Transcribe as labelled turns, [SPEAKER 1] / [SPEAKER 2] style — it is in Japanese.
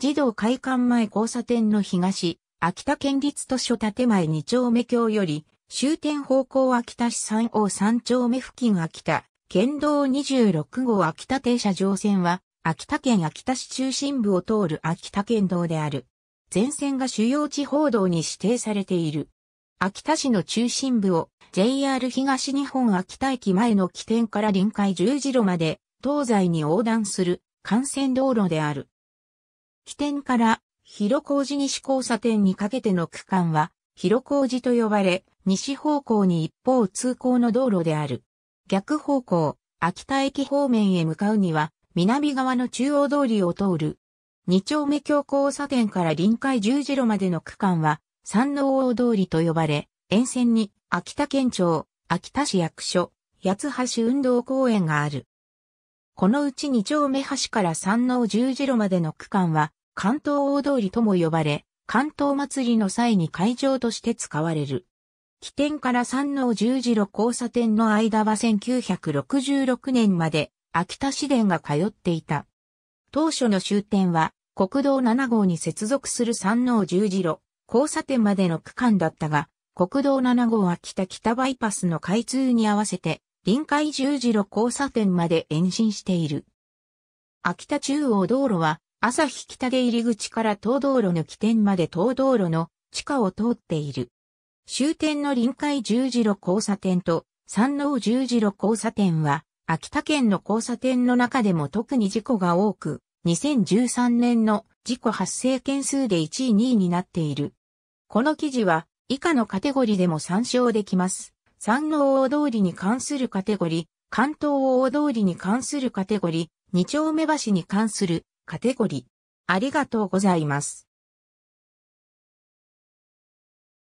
[SPEAKER 1] 児童会館前交差点の東、秋田県立図書建前2丁目橋より、終点方向秋田市三王3丁目付近秋田、県道26号秋田停車場線は、秋田県秋田市中心部を通る秋田県道である。全線が主要地方道に指定されている。秋田市の中心部を JR 東日本秋田駅前の起点から臨海十字路まで東西に横断する幹線道路である。起点から広小路西交差点にかけての区間は広小路と呼ばれ、西方向に一方通行の道路である。逆方向、秋田駅方面へ向かうには、南側の中央通りを通る。二丁目橋交差点から臨海十字路までの区間は、山王大通りと呼ばれ、沿線に秋田県庁、秋田市役所、八橋運動公園がある。このうち二丁目橋から山王十字路までの区間は、関東大通りとも呼ばれ、関東祭りの際に会場として使われる。起点から山王十字路交差点の間は1966年まで秋田市電が通っていた。当初の終点は国道7号に接続する山王十字路交差点までの区間だったが、国道7号は北北バイパスの開通に合わせて臨海十字路交差点まで延伸している。秋田中央道路は朝日北で入り口から東道路の起点まで東道路の地下を通っている。終点の臨海十字路交差点と山王十字路交差点は、秋田県の交差点の中でも特に事故が多く、2013年の事故発生件数で1位2位になっている。この記事は以下のカテゴリでも参照できます。山王大通りに関するカテゴリ、関東大通りに関するカテゴリ、二丁目橋に関するカテゴリー。ありがとうございます。